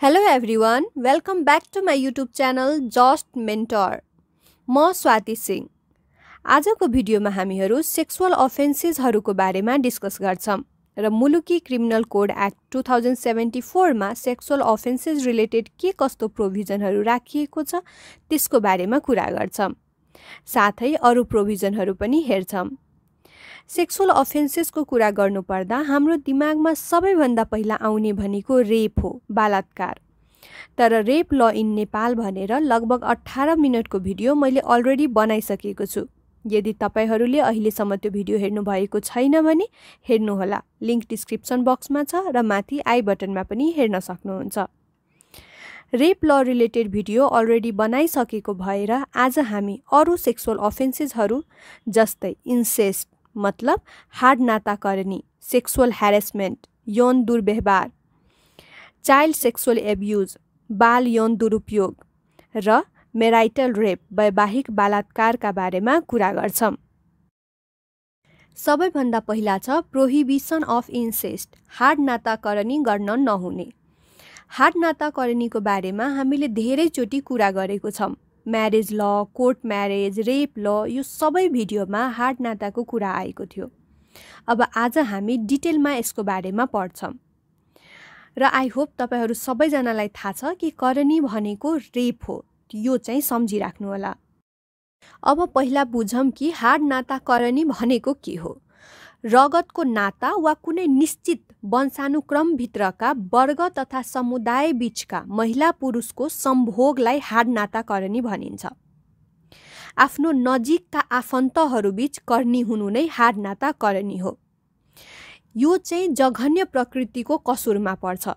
hello everyone welcome back to my YouTube channel just mentor म स्वाति सिंह आजको भिडियोमा हामीहरू सेक्सुअल अफेन्सेसहरूको बारेमा डिस्कस गर्छौँ र मुलुकी criminal code act two thousand seventy फोरमा सेक्सुअल अफेन्सेस रिलेटेड के कस्तो प्रोभिजनहरू राखिएको छ त्यसको बारेमा कुरा गर्छौँ साथै अरू प्रोभिजनहरू पनि हेर्छौँ सेक्सुअल अफेन्सेसको कुरा गर्नुपर्दा हाम्रो दिमागमा सबैभन्दा पहिला आउने भनेको रेप हो बलात्कार तर रेप ल इन नेपाल भनेर लगभग अठार मिनटको भिडियो मैले अलरेडी बनाइसकेको छु यदि तपाईँहरूले अहिलेसम्म त्यो भिडियो हेर्नुभएको छैन भने हेर्नुहोला लिङ्क डिस्क्रिप्सन बक्समा छ र माथि आई बटनमा पनि हेर्न सक्नुहुन्छ रेप ल रिलेटेड भिडियो अलरेडी बनाइसकेको भएर आज हामी अरू सेक्सुअल अफेन्सेसहरू जस्तै इन्सेस्ट मतलब हार्ड नाताकरणी सेक्सुअल ह्यारेसमेन्ट यौन दुर्व्यवहार चाइल्ड सेक्सुअल एब्युज बाल यौन दुरुपयोग र मेराइटल रेप वैवाहिक बलात्कारका बारेमा कुरा गर्छौँ सबैभन्दा पहिला छ प्रोहिबिसन अफ इन्सेस्ट हार्ड नाताकरणी गर्न नहुने हार्ड नाताकरणीको बारेमा हामीले धेरैचोटि कुरा गरेको छौँ म्यारेज ल कोर्ट म्यारेज रेप ल यो सबै भिडियोमा हार्ड नाताको कुरा आएको थियो अब आज हामी डिटेलमा यसको बारेमा पढ्छौँ र आई होप तपाईँहरू सबैजनालाई थाहा छ कि करणी भनेको रेप हो यो चाहिँ सम्झिराख्नुहोला अब पहिला बुझौँ कि हार्ड नाता करणी भनेको के हो रगतको नाता वा कुनै निश्चित वंशानुक्रमभित्रका वर्ग तथा समुदायबीचका महिला पुरुषको सम्भोगलाई नाताकरणी भनिन्छ आफ्नो नजिकका आफन्तहरूबीच कर्णी हुनु नै हाडनाताकरणी हो यो चाहिँ जघन्य प्रकृतिको कसुरमा पर्छ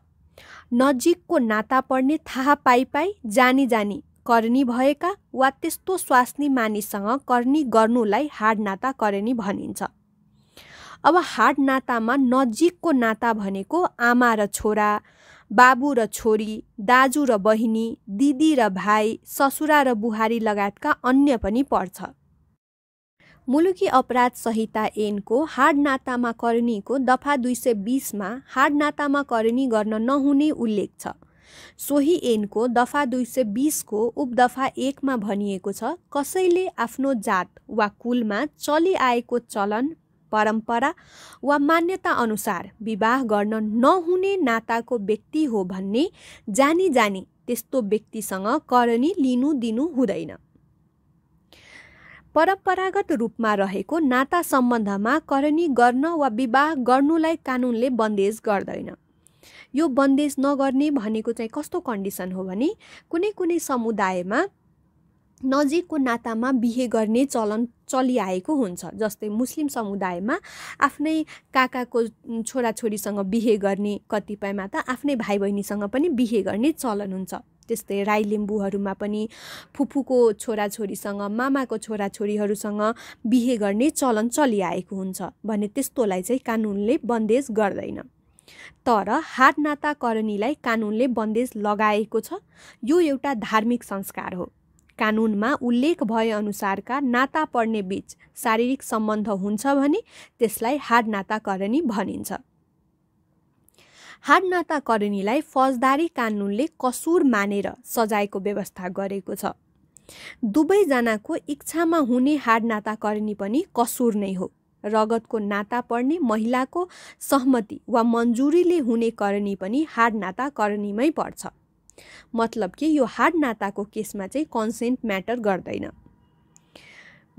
नजिकको नाता पर्ने थाहा पाइ पाइ जानी जानी कर्णी भएका वा त्यस्तो स्वास्नी मानिससँग कर्णी गर्नुलाई हाडनाताकरणी भनिन्छ अब हार्ड नातामा नजिकको नाता भनेको आमा र छोरा बाबु र छोरी दाजु र बहिनी दिदी र भाइ ससुरा र बुहारी लगायतका अन्य पनि पर्छ मुलुकी अपराध संहिता ऐनको हार्ड नातामा करणीको दफा दुई सय बिसमा हाड नातामा करणी गर्न नहुने उल्लेख छ सोही ऐनको दफा दुई सय बिसको उपदफा एकमा भनिएको छ कसैले आफ्नो जात वा कुलमा चलिआएको चलन परम्परा वा मान्यता अनुसार विवाह गर्न नहुने नाताको व्यक्ति हो भन्ने जानी जानी त्यस्तो व्यक्तिसँग करणी लिनु दिनु हुँदैन परम्परागत रूपमा रहेको नाता सम्बन्धमा करणी गर्न वा विवाह गर्नुलाई कानुनले बन्देज गर्दैन यो बन्देज नगर्ने भनेको चाहिँ कस्तो कन्डिसन हो भने कुनै कुनै समुदायमा नजिकको नातामा बिहे गर्ने चलन चलिआएको हुन्छ जस्तै मुस्लिम समुदायमा आफ्नै काकाको छोराछोरीसँग बिहे गर्ने कतिपयमा त आफ्नै भाइ बहिनीसँग पनि बिहे गर्ने चलन हुन्छ त्यस्तै राई लिम्बूहरूमा पनि फुफूको छोराछोरीसँग मामाको छोराछोरीहरूसँग बिहे गर्ने चलन चलिआएको हुन्छ भने त्यस्तोलाई चाहिँ कानुनले बन्देज गर्दैन तर हात नाताकरणीलाई कानुनले बन्देज लगाएको छ यो एउटा धार्मिक संस्कार हो कानुनमा उल्लेख भए अनुसारका नाता पर्ने बीच शारीरिक सम्बन्ध हुन्छ भने त्यसलाई हाड नाताकरणी भनिन्छ हाड नाताकरणीलाई फौजदारी कानुनले कसुर मानेर सजायको व्यवस्था गरेको छ दुवैजनाको इच्छामा हुने हाड नाताकरणी पनि कसुर नै हो रगतको नाता पर्ने महिलाको सहमति वा मन्जुरीले हुने करणी पनि हाड नाताकरणीमै पर्छ मतलब कि यो हार्ड नाताको केसमा चाहिँ कन्सेन्ट म्याटर गर्दैन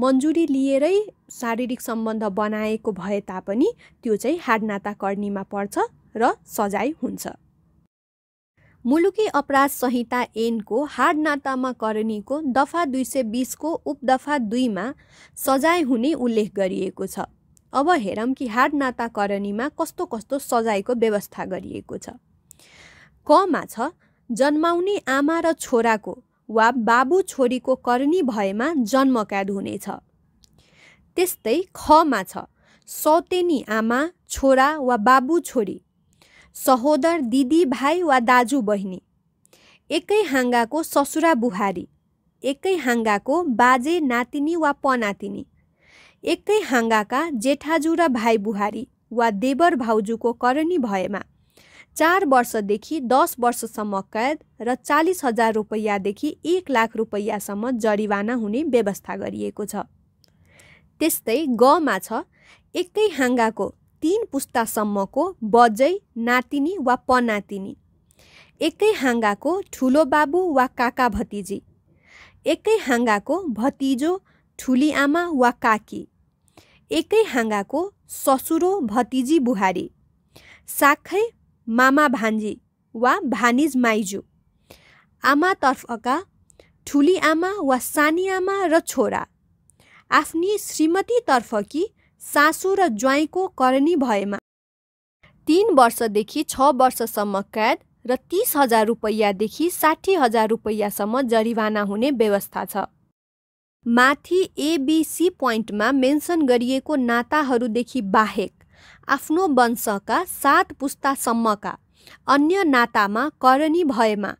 मन्जुरी लिएरै शारीरिक सम्बन्ध बनाएको भए तापनि त्यो चाहिँ हाड नाता पर्छ र सजाय हुन्छ मुलुकी अपराध संहिता एनको हाड नातामा करणीको दफा दुई सय बिसको उपदफा दुईमा सजाय हुने उल्लेख गरिएको छ अब हेरौँ कि हाड नाता करणीमा कस्तो कस्तो सजायको व्यवस्था गरिएको छ कमा छ जन्माउने आमा र छोराको वा बाबु छोरीको कर्णी भएमा जन्म कैद हुनेछ त्यस्तै खमा छ सौतेनी आमा छोरा वा बाबु छोरी सहोदर दिदी भाइ वा दाजु बहिनी एकै हाङ्गाको ससुरा बुहारी एकै हाङ्गाको बाजे नातिनी वा पनातिनी एकै हाङ्गाका जेठाजु र भाइ बुहारी वा देवर भाउजूको करणी भएमा चार वर्षदेखि दस वर्षसम्म कैद र चालिस हजार रुपैयाँदेखि एक लाख रुपैयाँसम्म जरिवाना हुने व्यवस्था गरिएको छ त्यस्तै गमा छ एकै हाँगाको तिन पुस्तासम्मको बजै नातिनी वा पनातिनी एकै हाँगाको ठुलो बाबु वा काका भतिजी एकै हाँगाको भतिजो ठुली आमा वा काकी एकै हाँगाको ससुरो भतिजी बुहारी साखै मामा भान्जी वा भानिज माइजू आमातर्फका ठुली आमा वा सानी आमा र छोरा आफ्नी कि सासु र ज्वाइँको करणी भएमा तिन वर्षदेखि छ वर्षसम्म कैद र तिस हजार रुपैयाँदेखि साठी हजार रुपैयाँसम्म जरिवाना हुने व्यवस्था छ माथि एबिसी पोइन्टमा मेन्सन गरिएको नाताहरूदेखि बाहेक आफ्नो वंशका सात पुस्तासम्मका अन्य नातामा करणी भएमा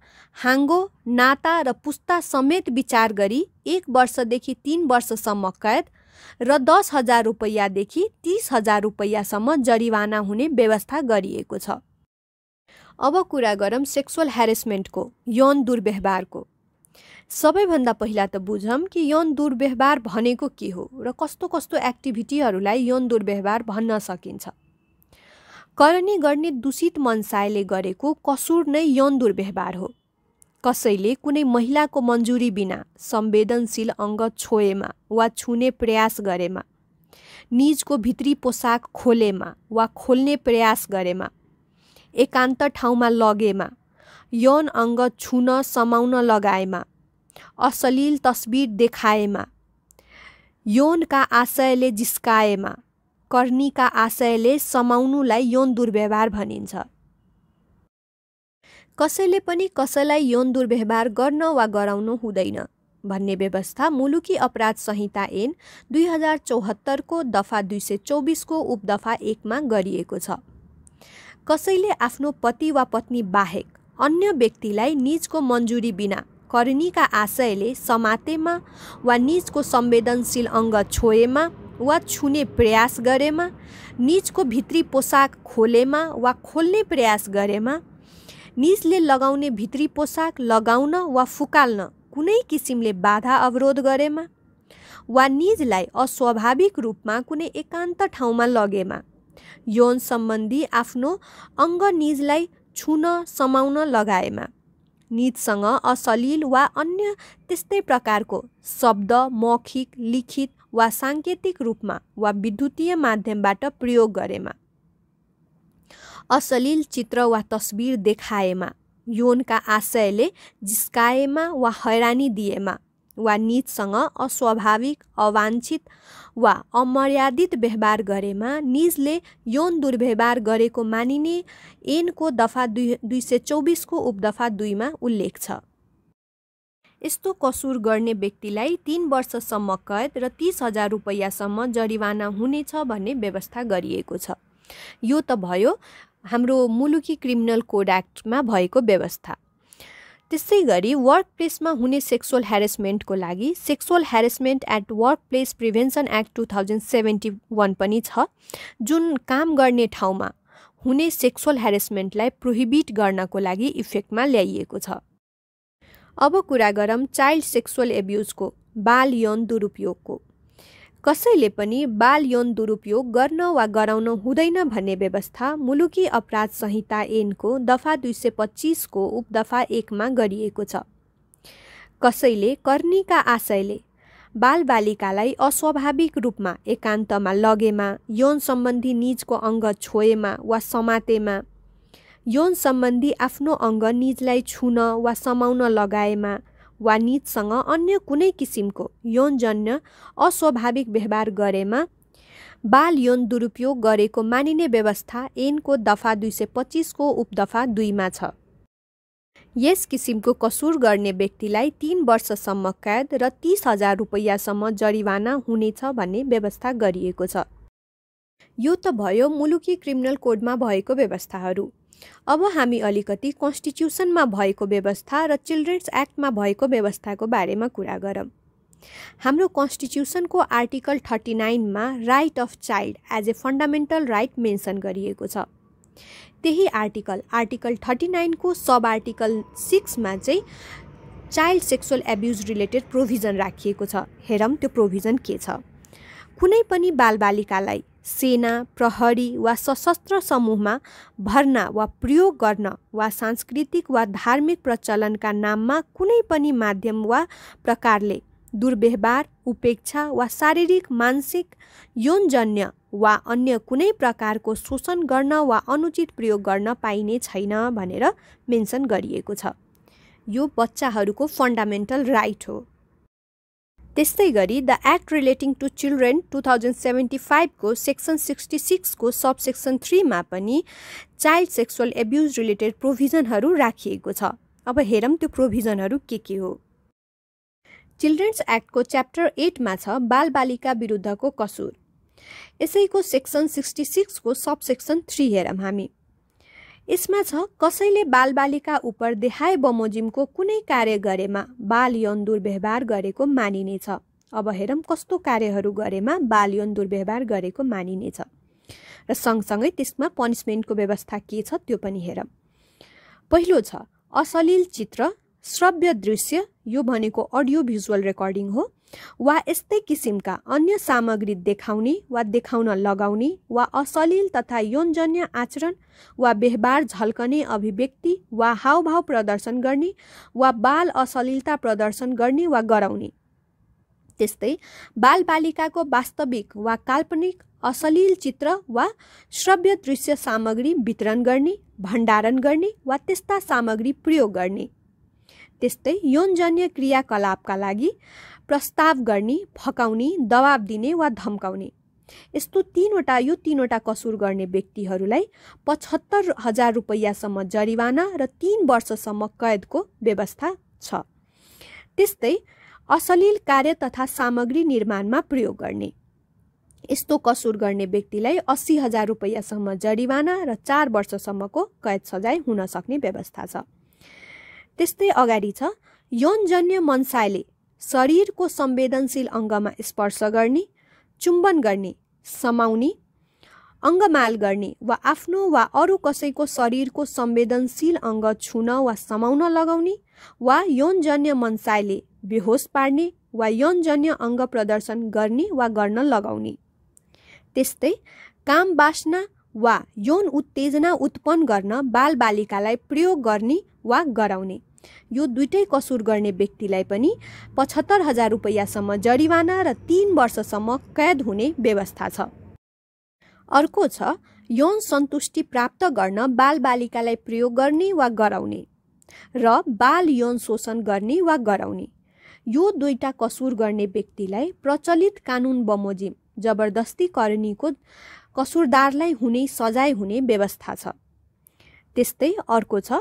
हाङ्गो नाता र पुस्ता समेत विचार गरी एक वर्षदेखि तिन वर्षसम्म कैद र दस हजार रुपैयाँदेखि तिस हजार रुपैयाँसम्म जरिवाना हुने व्यवस्था गरिएको छ अब कुरा गरौँ सेक्सुअल ह्यारेसमेन्टको यौन दुर्व्यवहारको सबैभन्दा पहिला त बुझौँ कि यौन दुर्व्यवहार भनेको के हो र कस्तो कस्तो एक्टिभिटीहरूलाई यौन दुर्व्यवहार भन्न सकिन्छ करनी गर्ने दूषित मनसायले गरेको कसुर नै यौन दुर्व्यवहार हो कसैले कुनै महिलाको मन्जुरी बिना संवेदनशील अङ्ग छोएमा वा छुने प्रयास गरेमा निजको भित्री पोसाक खोलेमा वा खोल्ने प्रयास गरेमा एकान्त ठाउँमा लगेमा यौन अङ्ग छुन समाउन लगाएमा अश्लील तस्बिर देखाएमा यौनका आशयले जिस्काएमा कर्णीका आशयले समाउनुलाई यौन दुर्व्यवहार भनिन्छ कसैले पनि कसैलाई यौन दुर्व्यवहार गर्न वा गराउनु हुँदैन भन्ने व्यवस्था मुलुकी अपराध संहिता ऐन दुई हजार चौहत्तरको दफा दुई सय चौबिसको उपदफा एकमा गरिएको छ कसैले आफ्नो पति वा पत्नी बाहेक अन्य व्यक्तिलाई निजको मन्जुरी बिना करणीका आशयले समातेमा वा निजको संवेदनशील अङ्ग छोएमा वा छुने प्रयास गरेमा निजको भित्री पोसाक खोलेमा वा खोल्ने प्रयास गरेमा निजले लगाउने भित्री पोसाक लगाउन वा फुकाल्न कुनै किसिमले बाधा अवरोध गरेमा वा निजलाई अस्वाभाविक रूपमा कुनै एकान्त ठाउँमा लगेमा यौन सम्बन्धी आफ्नो अङ्ग निजलाई छुन समाउन लगाएमा निजसँग असलील वा अन्य त्यस्तै प्रकारको शब्द मौखिक लिखित वा साङ्केतिक रूपमा वा विद्युतीय माध्यमबाट प्रयोग गरेमा अश्लील चित्र वा तस्बिर देखाएमा यौनका आशयले जिस्काएमा वा हैरानी दिएमा वा निजसँग अस्वाभाविक अवाञ्छित वा अमर्यादित व्यवहार गरेमा निजले यौन दुर्व्यवहार गरेको मानिने एनको दफा दुई दुई सय चौबिसको उपदफा दुईमा उल्लेख छ यस्तो कसुर गर्ने व्यक्तिलाई तिन वर्षसम्म कैद र तिस हजार रुपैयाँसम्म जरिवाना हुनेछ भन्ने व्यवस्था गरिएको छ यो त भयो हाम्रो मुलुकी क्रिमिनल कोड एक्टमा भएको व्यवस्था त्यसै गरी वर्क प्लेसमा हुने सेक्सुअल ह्यारेसमेन्टको लागि sexual harassment at workplace prevention act two thousand seventy one पनि छ जुन काम गर्ने ठाउँमा हुने सेक्सुअल ह्यारेसमेन्टलाई प्रोहिबिट गर्नको लागि इफेक्टमा ल्याइएको छ अब कुरा गरौँ चाइल्ड सेक्सुअल एब्युजको बाल यौन दुरुपयोगको कसैले पनि बाल यौन दुरुपयोग गर्न वा गराउन हुँदैन भन्ने व्यवस्था मुलुकी अपराध संहिता ऐनको दफा दुई सय पच्चिसको उपदफा एकमा गरिएको छ कसैले कर्णीका आशयले बाल बालिकालाई अस्वाभाविक रूपमा एकान्तमा लगेमा यौन सम्बन्धी निजको अङ्ग छोएमा वा समातेमा यौन सम्बन्धी आफ्नो अङ्ग निजलाई छुन वा समाउन लगाएमा वा निजसँग अन्य कुनै किसिमको यौनजन्य अस्वाभाविक व्यवहार गरेमा बाल यौन दुरुपयोग गरेको मानिने व्यवस्था ऐनको दफा दुई सय पच्चिसको उपदफा दुईमा छ यस किसिमको कसुर गर्ने व्यक्तिलाई तीन वर्षसम्म कैद र तिस हजार रुपैयाँसम्म जरिवाना हुनेछ भन्ने व्यवस्था गरिएको छ यो त भयो मुलुकी क्रिमिनल कोडमा भएको व्यवस्थाहरू अब हामी अलिकति कन्स्टिट्युसनमा भएको व्यवस्था र चिल्ड्रेन्स एक्टमा भएको व्यवस्थाको बारेमा कुरा गरौँ हाम्रो कन्स्टिट्युसनको आर्टिकल थर्टी नाइनमा right of child as a fundamental right mention गरिएको छ त्यही आर्टिकल आर्टिकल थर्टी नाइनको सब आर्टिकल सिक्समा चाहिँ child sexual abuse related provision राखिएको छ हेरौँ त्यो प्रोभिजन के छ कुनै पनि बालबालिकालाई सेना प्रहरी वा सशस्त्र समूहमा भर्ना वा प्रयोग गर्न वा सांस्कृतिक वा धार्मिक प्रचलनका नाममा कुनै पनि माध्यम वा प्रकारले दुर्व्यवहार उपेक्षा वा शारीरिक मानसिक यौनजन्य वा अन्य कुनै प्रकारको शोषण गर्न वा अनुचित प्रयोग गर्न पाइने छैन भनेर मेन्सन गरिएको छ यो बच्चाहरूको फन्डामेन्टल राइट हो त्यस्तै गरी the act relating to children two thousand seventy फाइभको सेक्सन सिक्सटी सिक्सको सब सेक्सन थ्रीमा पनि चाइल्ड सेक्सुअल एब्युज रिलेटेड प्रोभिजनहरू राखिएको छ अब हेरौँ त्यो प्रोभिजनहरू के के हो चिल्ड्रेन्स एक्टको च्याप्टर एटमा छ बाल बालिका विरुद्धको कसुर यसैको सेक्सन सिक्सटी सिक्सको सब सेक्सन थ्री हेरौँ हामी यसमा छ कसैले बालबालिका उप देहाय बमोजिमको कुनै कार्य गरेमा बाल यौन दुर्व्यवहार गरेको मानिनेछ अब हेरौँ कस्तो कार्यहरू गरेमा बाल यौन दुर्व्यवहार गरेको मानिनेछ र सँगसँगै त्यसमा पनिसमेन्टको व्यवस्था के छ त्यो पनि हेरौँ पहिलो छ असलिल चित्र श्रव्य दृश्य यो भनेको अडियो भिजुअल रेकर्डिङ हो वा यस्तै किसिमका अन्य सामग्री देखाउने वा देखाउन लगाउने वा अश्लील तथा यौनजन्य आचरण वा व्यवहार झल्कने अभिव्यक्ति वा हावभाव प्रदर्शन गर्ने वा बाल अश्लीलता प्रदर्शन गर्ने वा गराउने त्यस्तै बालबालिकाको वास्तविक वा काल्पनिक अश्लील चित्र वा श्रव्य दृश्य सामग्री वितरण गर्ने भण्डारण गर्ने वा त्यस्ता सामग्री प्रयोग गर्ने त्यस्तै यौनजन्य क्रियाकलापका लागि प्रस्ताव गर्ने फकाउने दबाब दिने वा धम्काउने यस्तो तिनवटा यो तिनवटा कसुर गर्ने व्यक्तिहरूलाई पचहत्तर हजार रुपैयाँसम्म जरिवाना र तिन वर्षसम्म कैदको व्यवस्था छ त्यस्तै अश्लील कार्य तथा सामग्री निर्माणमा प्रयोग गर्ने यस्तो कसुर गर्ने व्यक्तिलाई अस्सी हजार रुपियाँसम्म जरिवाना र चार वर्षसम्मको कैद सजाय हुन सक्ने व्यवस्था छ त्यस्तै अगाडि छ यौनजन्य मनसायले शरीरको संवेदनशील अङ्गमा स्पर्श गर्ने चुम्बन गर्ने समाउने अङ्गमाल गर्ने वा आफ्नो वा अरू कसैको शरीरको संवेदनशील अङ्ग छुन वा समाउन लगाउने वा यौनजन्य मनसायले बेहोस पार्ने वा यौनजन्य अङ्ग प्रदर्शन गर्ने वा गर्न लगाउने त्यस्तै काम बाँच्न वा यौन उत्तेजना उत्पन्न गर्न बालबालिकालाई प्रयोग गर्ने वा गराउने यो दुइटै कसुर गर्ने व्यक्तिलाई पनि पचहत्तर हजार रुपियाँसम्म जरिवाना र तिन वर्षसम्म कैद हुने व्यवस्था छ अर्को छ यौन सन्तुष्टि प्राप्त गर्न बालबालिकालाई प्रयोग गर्ने वा गराउने र बाल यौन शोषण गर्ने वा गराउने यो दुईटा कसुर गर्ने व्यक्तिलाई प्रचलित कानुन बमोजिम जबरदस्ती करणीको कसुरदारलाई हुने सजाय हुने व्यवस्था छ त्यस्तै अर्को छ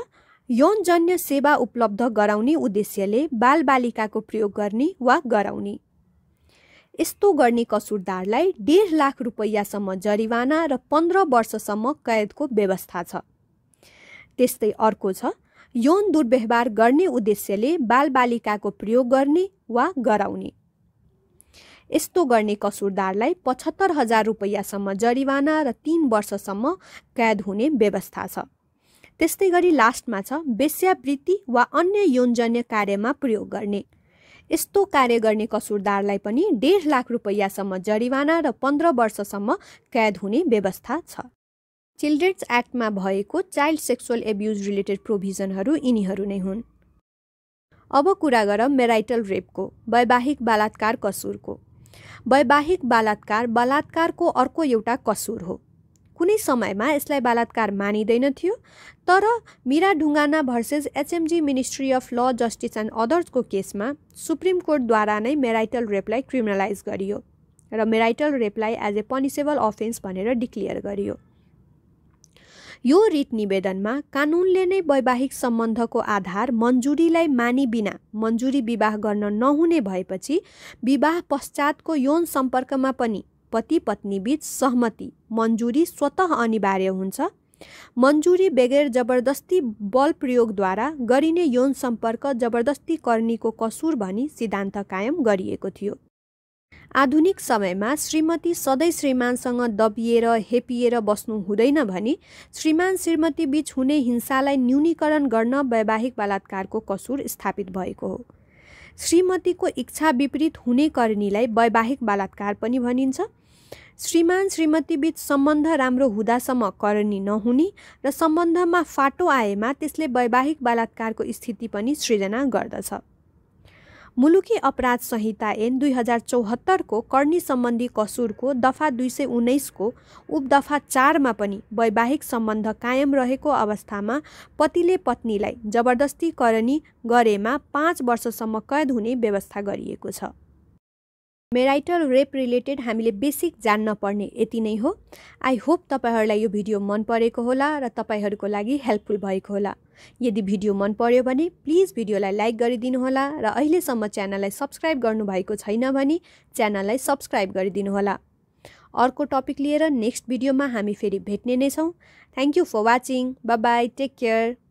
यौनजन्य सेवा उपलब्ध गराउने उद्देश्यले बालबालिकाको प्रयोग गर्ने वा गराउने यस्तो गर्ने कसुरदारलाई डेढ लाख रुपैयाँसम्म जरिवाना र पन्ध्र वर्षसम्म कैदको व्यवस्था छ त्यस्तै अर्को छ यौन दुर्व्यवहार गर्ने उद्देश्यले बालबालिकाको प्रयोग गर्ने वा गराउने यस्तो गर्ने कसुरदारलाई पचहत्तर हजार रुपैयाँसम्म जरिवाना र तिन वर्षसम्म कैद हुने व्यवस्था छ त्यस्तै गरी लास्टमा छ वेश्यावृत्ति वा अन्य यौनजन्य कार्यमा प्रयोग गर्ने यस्तो कार्य गर्ने कसुरदारलाई पनि डेढ लाख रुपैयाँसम्म जरिवाना र पन्ध्र वर्षसम्म कैद हुने व्यवस्था छ चिल्ड्रेन्स एक्टमा भएको चाइल्ड सेक्सुअल एब्युज रिलेटेड प्रोभिजनहरू यिनीहरू नै हुन् अब कुरा गर मेराइटल रेपको वैवाहिक बलात्कार कसुरको वैवाहिक बलात्कार बलात्कारको अर्को एउटा कसुर हो कुनै समयमा यसलाई बलात्कार मानिँदैन थियो तर Mira Dhungana versus HMG ministry of law justice and अदर्सको केसमा सुप्रिम कोर्टद्वारा नै मेराइटल रेपलाई क्रिमिनलाइज गरियो र मेराइटल रेपलाई एज ए पनिसेबल अफेन्स भनेर डिक्लियर गरियो यो रिट निवेदनमा कानुनले नै वैवाहिक सम्बन्धको आधार मन्जुरीलाई मानिबिना मन्जुरी विवाह गर्न नहुने भएपछि विवाह पश्चातको यौन सम्पर्कमा पनि पति पत्नीबीच सहमति मन्जुरी स्वत अनिवार्य हुन्छ मन्जुरी बेगर जबरदस्ती बल प्रयोगद्वारा गरिने यौन सम्पर्क जबरदस्ती कर्नीको कसुर भनी सिद्धान्त कायम गरिएको थियो आधुनिक समयमा श्रीमती सधैँ श्रीमानसँग दबिएर हेपिएर बस्नु हुँदैन भने श्रीमान श्रीमती श्रीमतीबीच हुने हिंसालाई न्यूनीकरण गर्न वैवाहिक बलात्कारको कसुर स्थापित भएको हो श्रीमतीको इच्छा विपरीत हुने कर्णीलाई वैवाहिक बलात्कार पनि भनिन्छ श्रीमान श्रीमतीबीच सम्बन्ध राम्रो हुँदासम्म करणी नहुने र सम्बन्धमा फाटो आएमा त्यसले वैवाहिक बलात्कारको स्थिति पनि सृजना गर्दछ मुलुकी अपराध संहिता ऐन दुई हजार चौहत्तरको कर्णी सम्बन्धी कसुरको दफा दुई सय उन्नाइसको उपदफा चारमा पनि वैवाहिक सम्बन्ध कायम रहेको अवस्थामा पतिले पत्नीलाई जबरदस्ती करणी गरेमा पाँच वर्षसम्म कैद हुने व्यवस्था गरिएको छ मेराइटल रेप रिलेटेड हामीले बेसिक जान्न पर्ने यति नै हो आई होप तपाईँहरूलाई यो भिडियो मन परेको होला र तपाईँहरूको लागि हेल्पफुल भएको होला यदि भिडियो मन पर्यो भने प्लिज भिडियोलाई लाइक गरिदिनुहोला र अहिलेसम्म च्यानललाई सब्सक्राइब गर्नुभएको छैन भने च्यानललाई सब्सक्राइब गरिदिनुहोला अर्को टपिक लिएर नेक्स्ट भिडियोमा हामी फेरि भेट्ने नै छौँ thank you for watching bye take care